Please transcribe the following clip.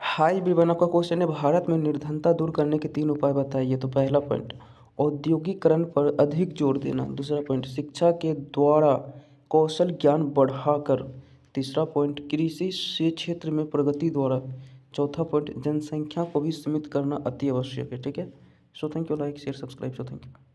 हाय Bevan आपका question है भारत में निर्धनता दूर करने के तीन उपाय बताइए तो पहला पॉइंट औद्योगिकरण पर अधिक जोर देना दूसरा पॉइंट शिक्षा के द्वारा कौशल ज्ञान बढ़ाकर तीसरा पॉइंट कृषि से क्षेत्र में प्रगति द्वारा चौथा पॉइंट जनसंख्या को भी सीमित करना अति आवश्यक है ठीक है so thank you like share subscribe so thank you